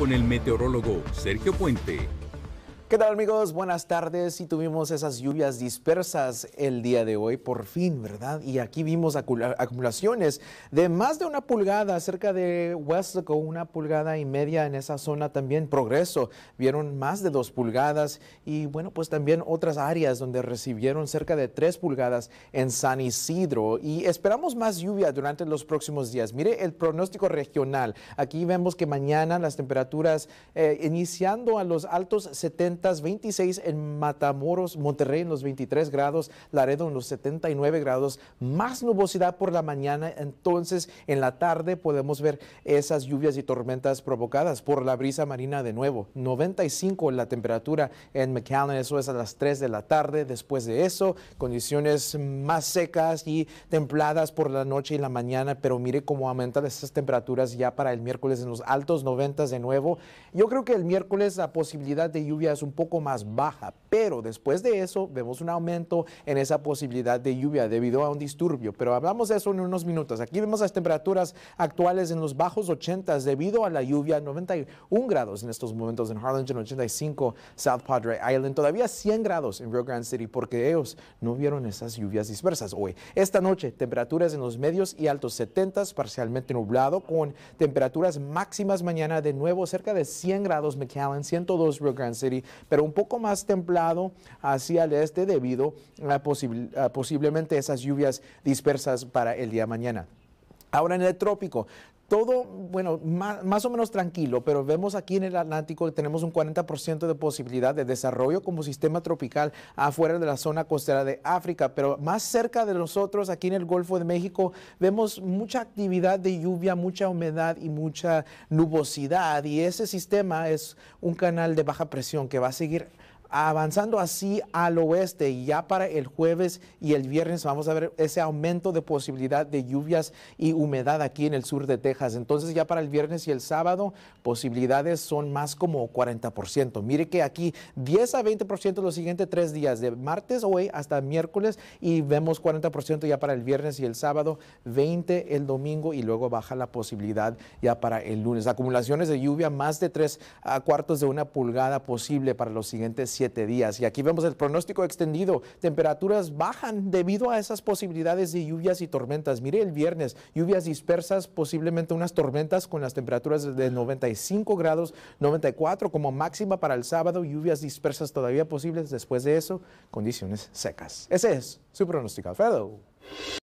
con el meteorólogo Sergio Puente. ¿Qué tal amigos? Buenas tardes. Y tuvimos esas lluvias dispersas el día de hoy, por fin, ¿verdad? Y aquí vimos acumulaciones de más de una pulgada, cerca de West con una pulgada y media en esa zona también. Progreso, vieron más de dos pulgadas y bueno, pues también otras áreas donde recibieron cerca de tres pulgadas en San Isidro. Y esperamos más lluvia durante los próximos días. Mire el pronóstico regional. Aquí vemos que mañana las temperaturas eh, iniciando a los altos 70 26 en Matamoros, Monterrey en los 23 grados, Laredo en los 79 grados, más nubosidad por la mañana, entonces en la tarde podemos ver esas lluvias y tormentas provocadas por la brisa marina de nuevo, 95 la temperatura en McAllen, eso es a las 3 de la tarde, después de eso condiciones más secas y templadas por la noche y la mañana, pero mire cómo aumentan esas temperaturas ya para el miércoles en los altos 90 de nuevo. Yo creo que el miércoles la posibilidad de lluvia es un un poco más baja, pero después de eso vemos un aumento en esa posibilidad de lluvia debido a un disturbio. Pero hablamos de eso en unos minutos. Aquí vemos las temperaturas actuales en los bajos 80 debido a la lluvia, 91 grados en estos momentos en Harlingen, 85 South Padre Island, todavía 100 grados en Rio Grande City porque ellos no vieron esas lluvias dispersas hoy. Esta noche, temperaturas en los medios y altos 70, parcialmente nublado con temperaturas máximas mañana de nuevo cerca de 100 grados McAllen, 102 Rio Grande City, pero un poco más templado hacia el este debido a, posiblemente esas lluvias dispersas para el día mañana. Ahora en el trópico todo, bueno, más, o menos tranquilo, pero vemos aquí en el Atlántico que tenemos un 40% de posibilidad de desarrollo como sistema tropical afuera de la zona costera de África, pero más cerca de nosotros, aquí en el Golfo de México, vemos mucha actividad de lluvia, mucha humedad y mucha nubosidad, y ese sistema es un canal de baja presión que va a seguir avanzando así al oeste y ya para el jueves y el viernes vamos a ver ese aumento de posibilidad de lluvias y humedad aquí en el sur de Texas. Entonces ya para el viernes y el sábado posibilidades son más como 40%. Mire que aquí 10 a 20% los siguientes tres días, de martes hoy hasta miércoles y vemos 40% ya para el viernes y el sábado, 20 el domingo y luego baja la posibilidad ya para el lunes. Acumulaciones de lluvia más de tres a ah, cuartos de una pulgada posible para los siguientes días. Y aquí vemos el pronóstico extendido. Temperaturas bajan debido a esas posibilidades de lluvias y tormentas. Mire el viernes, lluvias dispersas, posiblemente unas tormentas con las temperaturas de 95 grados, 94 como máxima para el sábado, lluvias dispersas todavía posibles. Después de eso, condiciones secas. Ese es su pronóstico, Alfredo.